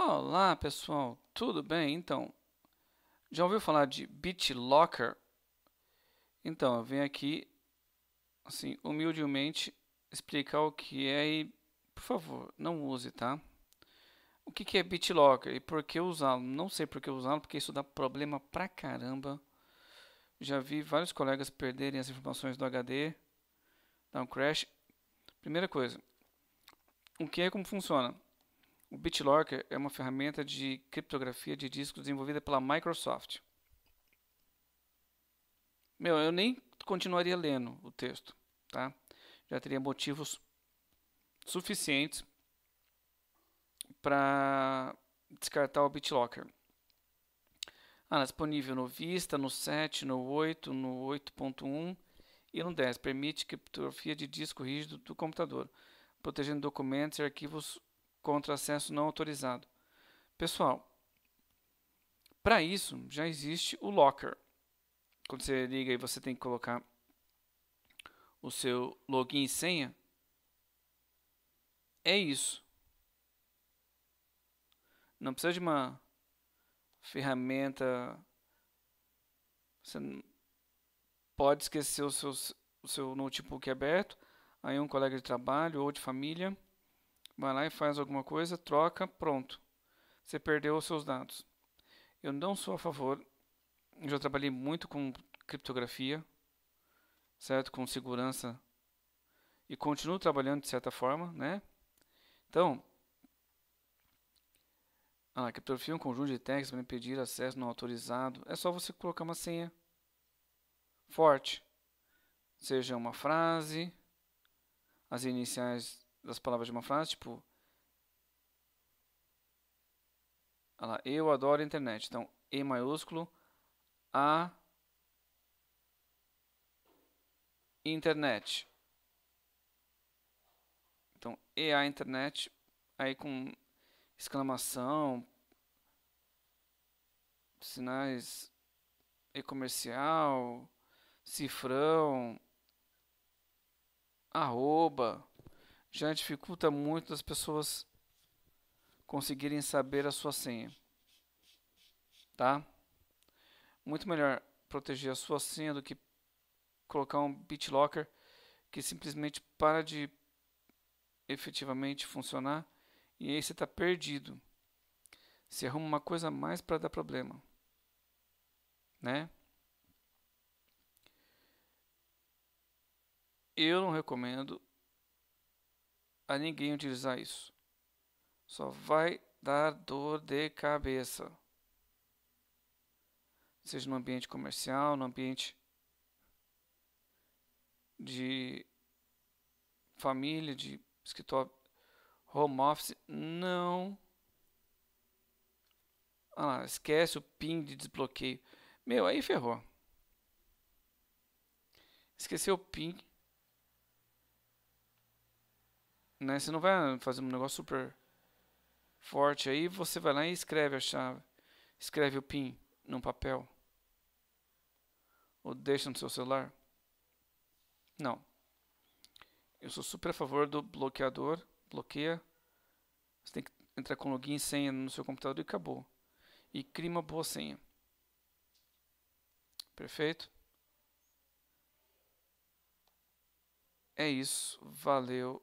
Olá pessoal, tudo bem? Então, já ouviu falar de BitLocker? Então, eu venho aqui, assim, humildemente explicar o que é e, por favor, não use, tá? O que, é BitLocker e por que usá-lo? Não sei por que usá-lo, porque isso dá problema pra caramba. Já vi vários colegas perderem as informações do HD, dar um crash. Primeira coisa, o que é como funciona? O BitLocker é uma ferramenta de criptografia de disco desenvolvida pela Microsoft. Meu, eu nem continuaria lendo o texto, tá? Já teria motivos suficientes para descartar o BitLocker. Ah, é disponível no Vista, no 7, no 8, no 8.1 e no 10. Permite criptografia de disco rígido do computador, protegendo documentos e arquivos contra acesso não autorizado. Pessoal, para isso já existe o locker. Quando você liga e você tem que colocar o seu login e senha, é isso. Não precisa de uma ferramenta. Você pode esquecer o seu, o seu notebook aberto, aí um colega de trabalho ou de família vai lá e faz alguma coisa, troca, pronto. Você perdeu os seus dados. Eu não sou a favor. Eu já trabalhei muito com criptografia, certo? Com segurança. E continuo trabalhando de certa forma, né? Então, ah, lá, criptografia é um conjunto de técnicas para impedir acesso não autorizado. É só você colocar uma senha forte. Seja uma frase, as iniciais das palavras de uma frase, tipo. Olha lá, eu adoro a internet. Então, E maiúsculo, A internet. Então, E a internet, aí com exclamação, sinais e comercial, cifrão, arroba já dificulta muito as pessoas conseguirem saber a sua senha. Tá? Muito melhor proteger a sua senha do que colocar um BitLocker que simplesmente para de efetivamente funcionar e aí você está perdido. Você arruma uma coisa a mais para dar problema. Né? Eu não recomendo a ninguém utilizar isso. Só vai dar dor de cabeça. Seja no ambiente comercial, no ambiente de família, de escritório, home office, não. Ah lá, esquece o ping de desbloqueio. Meu, aí ferrou. Esqueceu o ping. Né? Você não vai fazer um negócio super forte aí, você vai lá e escreve a chave. Escreve o PIN num papel. Ou deixa no seu celular. Não. Eu sou super a favor do bloqueador. Bloqueia. Você tem que entrar com login e senha no seu computador e acabou. E cria uma boa senha. Perfeito? É isso. Valeu